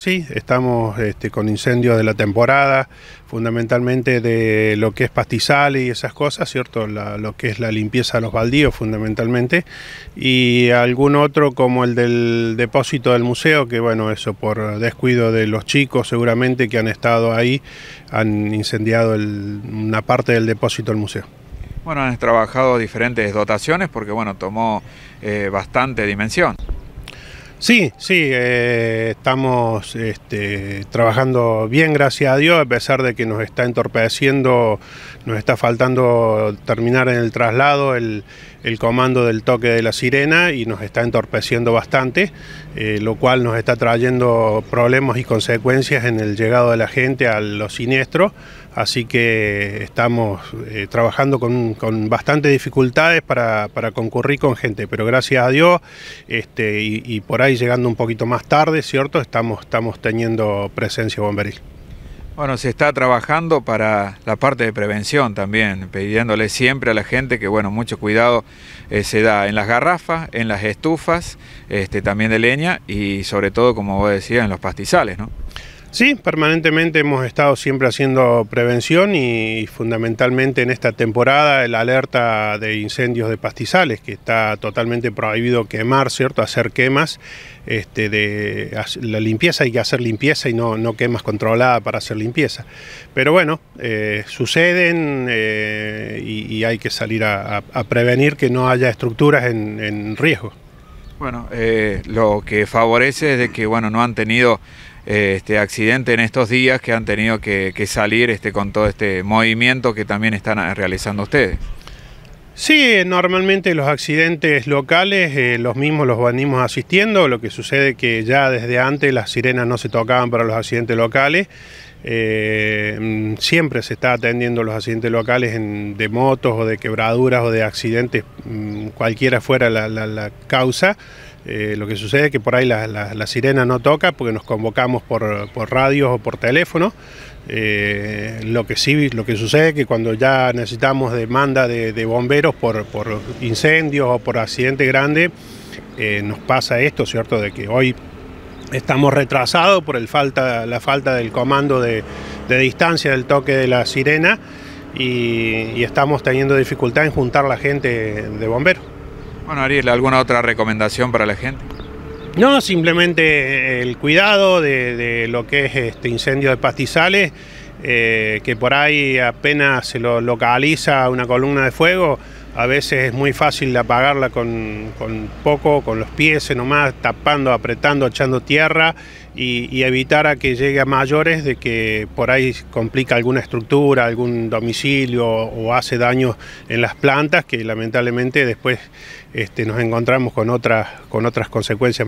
Sí, estamos este, con incendios de la temporada, fundamentalmente de lo que es pastizal y esas cosas, ¿cierto? lo que es la limpieza de los baldíos fundamentalmente, y algún otro como el del depósito del museo, que bueno, eso por descuido de los chicos seguramente que han estado ahí, han incendiado una parte del depósito del museo. Bueno, han trabajado diferentes dotaciones porque bueno, tomó eh, bastante dimensión. Sí, sí, eh, estamos este, trabajando bien, gracias a Dios, a pesar de que nos está entorpeciendo, nos está faltando terminar en el traslado el, comando del toque de la sirena y nos está entorpeciendo bastante, eh, lo cual nos está trayendo problemas y consecuencias en el llegado de la gente a los siniestros, así que estamos eh, trabajando con, con bastantes dificultades para, concurrir con gente, pero gracias a Dios este, y, por ahí llegando un poquito más tarde, ¿cierto? Estamos, estamos teniendo presencia bomberil. Bueno, se está trabajando para la parte de prevención también, pidiéndole siempre a la gente que, bueno, mucho cuidado eh, se da en las garrafas, en las estufas, este, también de leña y sobre todo, como vos decías, en los pastizales, ¿no? Sí, permanentemente hemos estado siempre haciendo prevención y fundamentalmente en esta temporada el alerta de incendios de pastizales, que está totalmente prohibido quemar, ¿cierto? Hacer quemas, este, de la limpieza hay que hacer limpieza y no, quemas controladas para hacer limpieza. Pero bueno, eh, suceden eh, y, hay que salir a, prevenir que no haya estructuras en riesgo. Bueno, eh, lo que favorece es de que bueno, no han tenido eh, este accidente en estos días, que han tenido que, que salir este, con todo este movimiento que también están eh, realizando ustedes. Sí, normalmente los accidentes locales eh, los mismos los venimos asistiendo, lo que sucede que ya desde antes las sirenas no se tocaban para los accidentes locales, eh, mm, siempre se está atendiendo los accidentes locales de motos o de quebraduras o de accidentes, mm, cualquiera fuera la causa, eh, lo que sucede es que por ahí la, sirena no toca porque nos convocamos por, por radios o por teléfono. Eh, lo que sí, lo que sucede es que cuando ya necesitamos demanda de, bomberos por, incendios o por accidente grande, eh, nos pasa esto, ¿cierto? De que hoy estamos retrasados por el falta, la falta del comando de, distancia del toque de la sirena y estamos teniendo dificultad en juntar la gente de bomberos. Bueno, Ariel, ¿alguna otra recomendación para la gente? No, simplemente eh, el cuidado de, lo que es este incendio de pastizales, eh, que por ahí apenas se lo localiza una columna de fuego, a veces es muy fácil apagarla con, poco, con los pies nomás, tapando, apretando, echando tierra y, evitar a que llegue a mayores de que por ahí complica alguna estructura, algún domicilio o hace daño en las plantas que lamentablemente después este, nos encontramos con otras, con otras consecuencias.